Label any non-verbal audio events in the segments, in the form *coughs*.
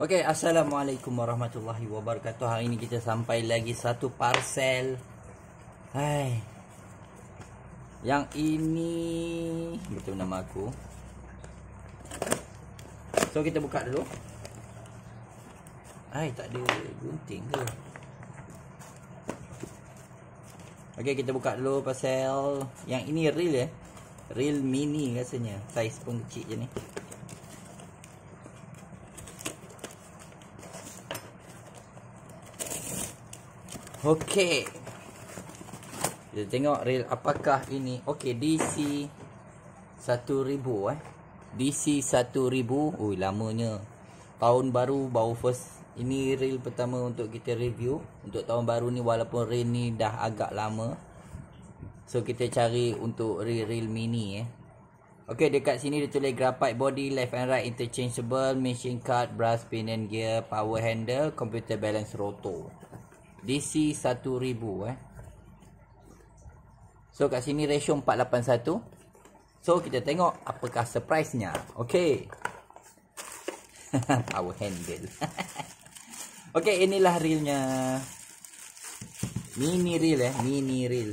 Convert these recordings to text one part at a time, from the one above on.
Okay, assalamualaikum warahmatullahi wabarakatuh. Hari ini kita sampai lagi satu parcel. Hai. Yang ini betul nama aku. So kita buka dulu. Hai, tak ada gunting ke? Okey, kita buka dulu parcel. Yang ini real eh. Real mini rasanya. Saiz pun kecil je ni. Okey. Kita tengok real apakah ini. Okey, DC 1000 eh. DC 1000. Ui, lamanya. Tahun baru baru first. Ini real pertama untuk kita review. Untuk tahun baru ni walaupun real ni dah agak lama. So, kita cari untuk real-real mini eh. Okey, dekat sini dia tulis graphite body, left and right interchangeable, machine card, brass pin and gear, power handle, computer balance rotor. DC 1000 eh. So kat sini ratio 481. So kita tengok apakah surprise nya. Okey. *laughs* Power handle. *laughs* Okey, inilah reelnya. Mini reel eh, mini reel.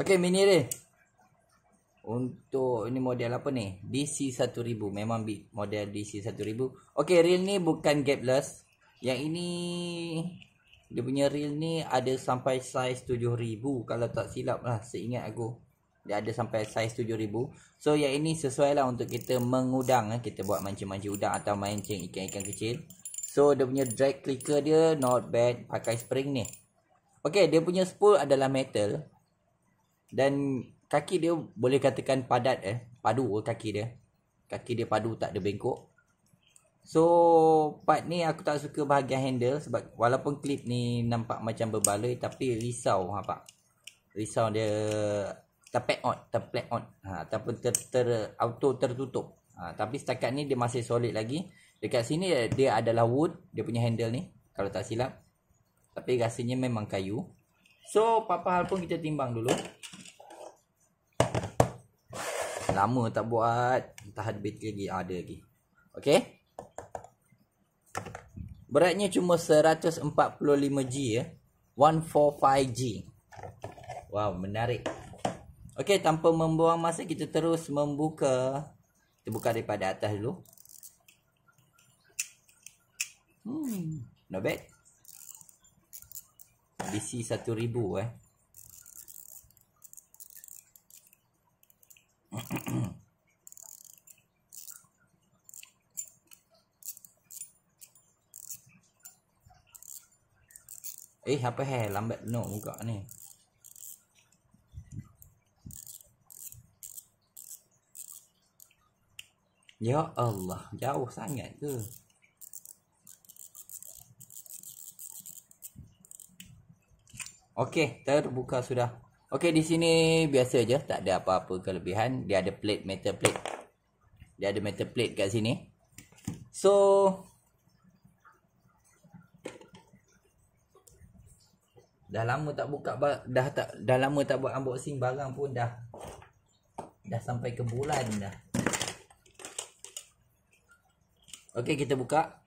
Okey, mini reel. Untuk ini model apa ni? DC 1000 memang big model DC 1000. Okey, reel ni bukan gapless. Yang ini dia punya reel ni ada sampai size 7000 kalau tak silap lah seingat aku. Dia ada sampai saiz 7000 So yang ini sesuai lah untuk kita mengudang eh. Kita buat mancing-mancing udang atau mancing ikan-ikan kecil So dia punya drag clicker dia not bad Pakai spring ni Okay dia punya spool adalah metal Dan kaki dia boleh katakan padat eh padu kaki dia kaki dia padu tak ada bengkok so part ni aku tak suka bahagian handle sebab walaupun clip ni nampak macam berbaloi tapi risau apa ha, risau dia tapet on tapet on ha ataupun ter, ter auto tertutup ha, tapi setakat ni dia masih solid lagi dekat sini dia adalah wood dia punya handle ni kalau tak silap tapi rasanya memang kayu so apa-apa hal pun kita timbang dulu lama tak buat tahan bit lagi ada lagi okey beratnya cuma 145g ya 145g wow menarik okey tanpa membuang masa kita terus membuka kita buka daripada atas dulu hmm not bad BC 1000 eh *coughs* Eh apa hal lambat nak no, ni Ya Allah jauh sangat ke Okey, terbuka sudah. Okey di sini biasa je tak ada apa-apa kelebihan dia ada plate metal plate. Dia ada metal plate kat sini. So dah lama tak buka dah tak dah lama tak buat unboxing barang pun dah dah sampai ke bulan dah. Okey kita buka.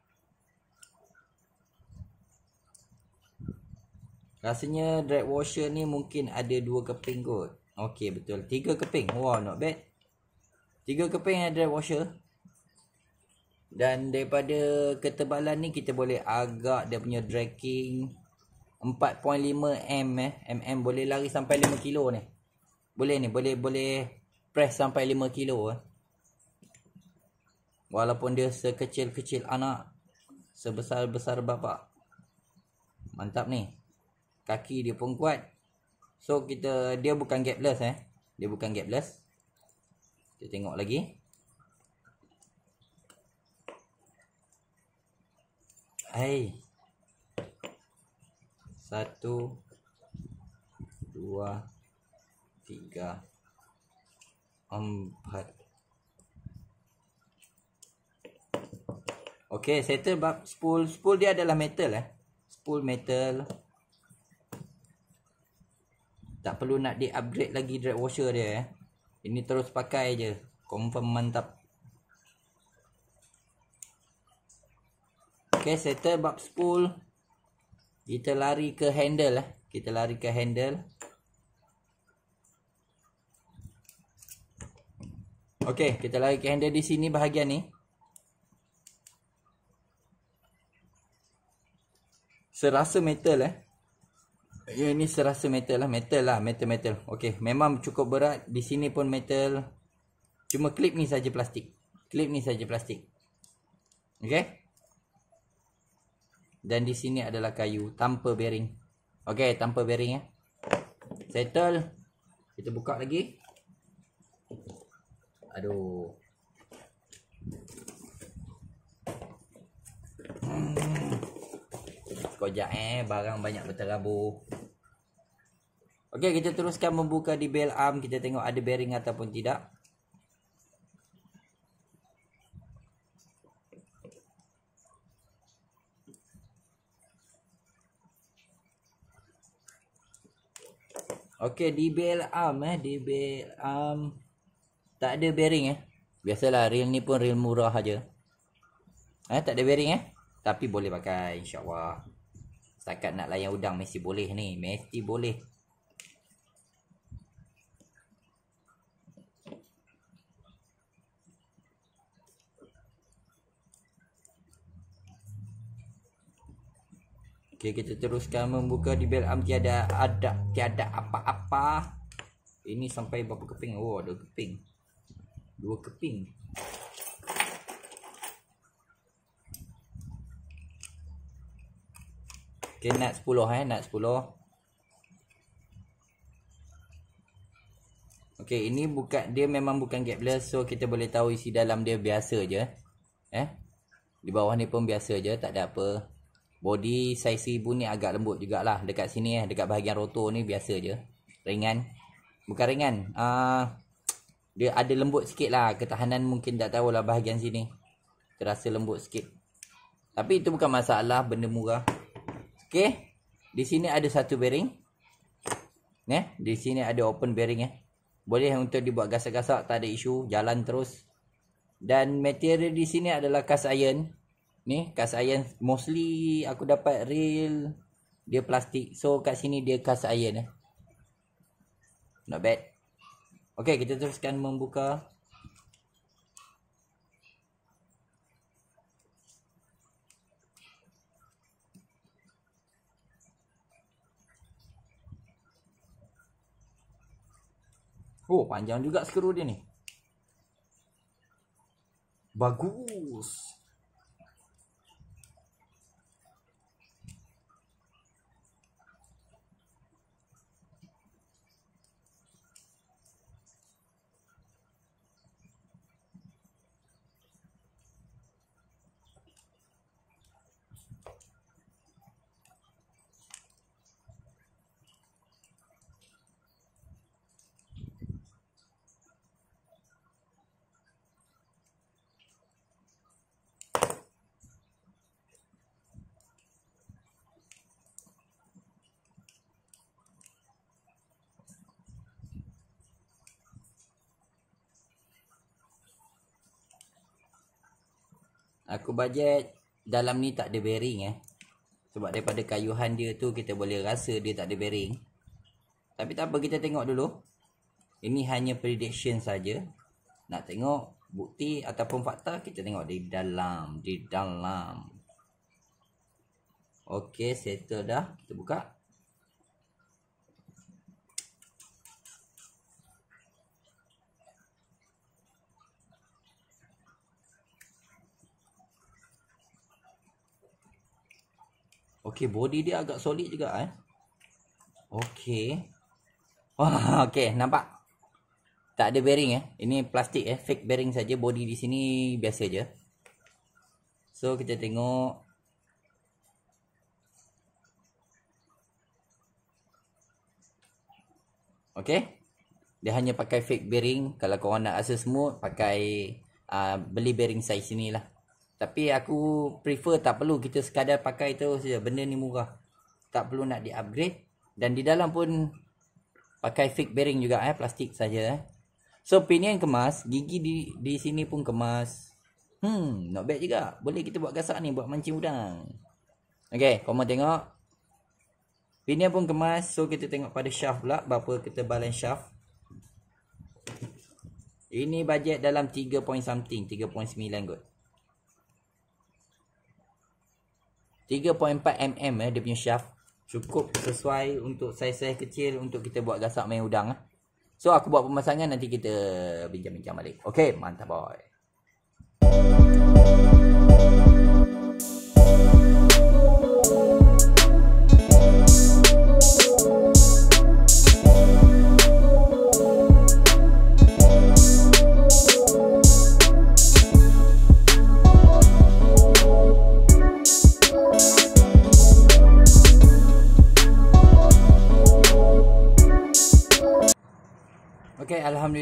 Rasanya drag washer ni mungkin ada dua keping kot. Okey betul. Tiga keping. Wow not bad. Tiga keping ada drag washer. Dan daripada ketebalan ni kita boleh agak dia punya dragging 4.5 m eh. mm boleh lari sampai 5 kilo ni. Boleh ni, boleh boleh press sampai 5 kilo eh. Walaupun dia sekecil-kecil anak sebesar-besar bapak. Mantap ni kaki dia pun kuat so kita dia bukan gapless eh dia bukan gapless kita tengok lagi hai satu dua tiga empat Okay, settle bab spool. Spool dia adalah metal eh. Spool metal. Tak perlu nak di upgrade lagi drag washer dia eh. Ini terus pakai je Confirm mantap Okay settle bab spool Kita lari ke handle eh. Kita lari ke handle Okay kita lari ke handle di sini bahagian ni Serasa metal eh Ya yeah, ni serasa metal lah Metal lah Metal metal Okay memang cukup berat Di sini pun metal Cuma klip ni saja plastik Klip ni saja plastik Okay Dan di sini adalah kayu Tanpa bearing Okay tanpa bearing ya Settle Kita buka lagi Aduh Sekejap hmm. eh Barang banyak betul berterabur Okey, kita teruskan membuka di bell arm. Kita tengok ada bearing ataupun tidak. Okey, di bell arm eh. Di bell arm. Tak ada bearing eh. Biasalah, reel ni pun reel murah aja. Eh, tak ada bearing eh. Tapi boleh pakai, insyaAllah. Setakat nak layan udang, mesti boleh ni. Mesti boleh. Mesti boleh. Okey kita teruskan membuka di Belam tiada ada tiada apa-apa. Ini sampai berapa keping? Oh, ada keping. Dua keping. Okey, nak 10 eh, nak 10. Okey, ini buka dia memang bukan gapless so kita boleh tahu isi dalam dia biasa je. Eh? Di bawah ni pun biasa je, tak ada apa. Body saiz ibu ni agak lembut jugalah Dekat sini eh Dekat bahagian rotor ni biasa je Ringan Bukan ringan uh, Dia ada lembut sikit lah Ketahanan mungkin tak tahulah bahagian sini Terasa lembut sikit Tapi itu bukan masalah Benda murah Okay Di sini ada satu bearing Ya, di sini ada open bearing ya. Boleh untuk dibuat gasak-gasak, tak ada isu, jalan terus. Dan material di sini adalah cast iron ni kas iron mostly aku dapat real, dia plastik so kat sini dia kas iron eh not bad Okay, kita teruskan membuka Oh panjang juga skru dia ni Bagus Aku bajet dalam ni tak ada bearing eh. Sebab daripada kayuhan dia tu kita boleh rasa dia tak ada bearing. Tapi tak apa kita tengok dulu. Ini hanya prediction saja. Nak tengok bukti ataupun fakta kita tengok di dalam, di dalam. Okey, settle dah. Kita buka. Okey, body dia agak solid juga eh. Okey. Wah, *laughs* okey, nampak. Tak ada bearing eh. Ini plastik eh, fake bearing saja. Body di sini biasa je. So, kita tengok Okey. Dia hanya pakai fake bearing. Kalau kau nak rasa smooth, pakai uh, beli bearing saiz sinilah. Tapi aku prefer tak perlu kita sekadar pakai terus je. Benda ni murah. Tak perlu nak di-upgrade. Dan di dalam pun pakai fake bearing juga eh. Plastik saja eh. So pinion kemas. Gigi di di sini pun kemas. Hmm, not bad juga. Boleh kita buat gasak ni buat mancing udang. Okay, korang tengok. Pinion pun kemas. So kita tengok pada shaft pula. Berapa kita balance shaft. Ini bajet dalam 3 point something. 3.9 kot. 3.9. 3.4 mm eh, dia punya shaft. Cukup sesuai untuk saiz-saiz kecil untuk kita buat gasak main udang. Eh. So, aku buat pemasangan nanti kita bincang-bincang balik. Okay, mantap boy.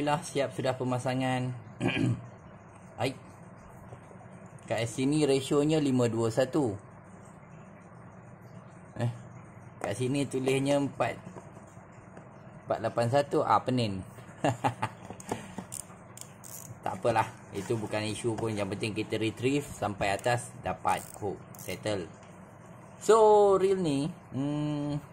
Alhamdulillah siap sudah pemasangan *clears throat* Aik Kat SC ni ratio-nya 521 eh, Kat sini tulisnya 4 481 Ah penin *laughs* Tak apalah Itu bukan isu pun Yang penting kita retrieve Sampai atas dapat Cook Settle So real ni Hmm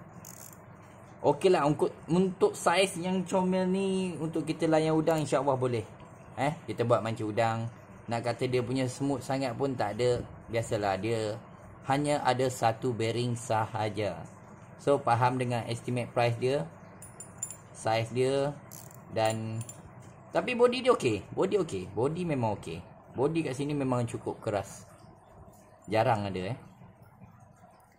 Okey lah untuk, untuk saiz yang comel ni Untuk kita layan udang insyaAllah boleh Eh Kita buat mancing udang Nak kata dia punya smooth sangat pun tak ada Biasalah dia Hanya ada satu bearing sahaja So faham dengan estimate price dia Saiz dia Dan Tapi body dia okey Body okey Body memang okey Body kat sini memang cukup keras Jarang ada eh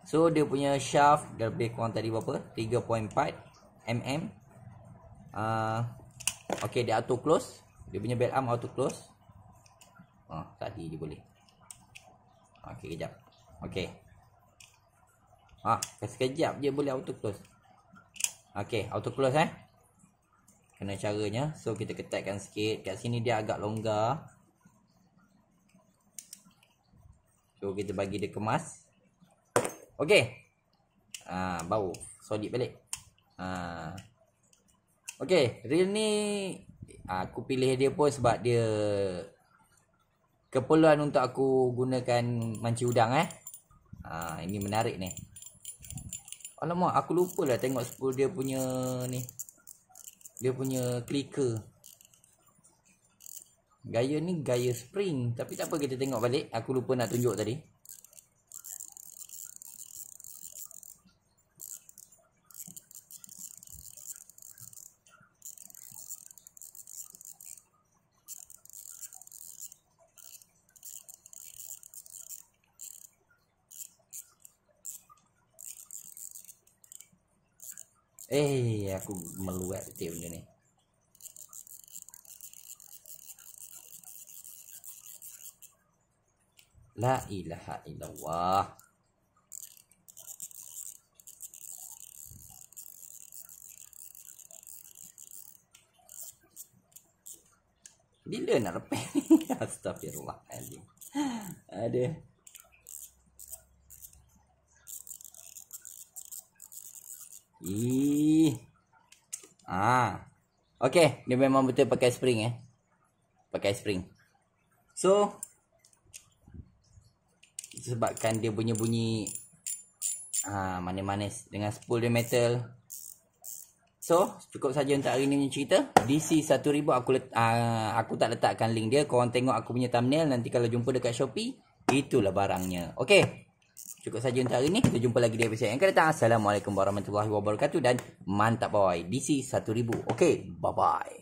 So dia punya shaft dia lebih kurang tadi berapa? 3.4 mm. Ah uh, okey dia auto close. Dia punya belt arm auto close. Ah oh, tadi dia boleh. Okey kejap. Okey. Ah ha, sekejap je boleh auto close. Okey, auto close eh. Kena caranya. So kita ketatkan sikit. Kat sini dia agak longgar. So kita bagi dia kemas. Okey. Ha, bau. Solid balik. Ha. Okey, reel ni aku pilih dia pun sebab dia keperluan untuk aku gunakan manci udang eh. Ha, ini menarik ni. Alamak, aku lupa lah tengok spool dia punya ni. Dia punya clicker. Gaya ni gaya spring. Tapi tak apa kita tengok balik. Aku lupa nak tunjuk tadi. Eh, aku meluat titik benda ni. La ilaha illallah. Bila nak repair? *laughs* Astagfirullahaladzim. Aduh. Ih. Ah. Okey, dia memang betul pakai spring eh. Pakai spring. So sebabkan dia bunyi-bunyi ah manis-manis dengan spool dia metal. So, cukup saja untuk hari ni punya cerita. DC 1000 aku let, uh, aku tak letakkan link dia. Korang tengok aku punya thumbnail nanti kalau jumpa dekat Shopee, itulah barangnya. okay Cukup saja untuk hari ini. Kita jumpa lagi di episode yang akan datang. Assalamualaikum warahmatullahi wabarakatuh. Dan mantap boy. DC 1000. Okay. Bye-bye.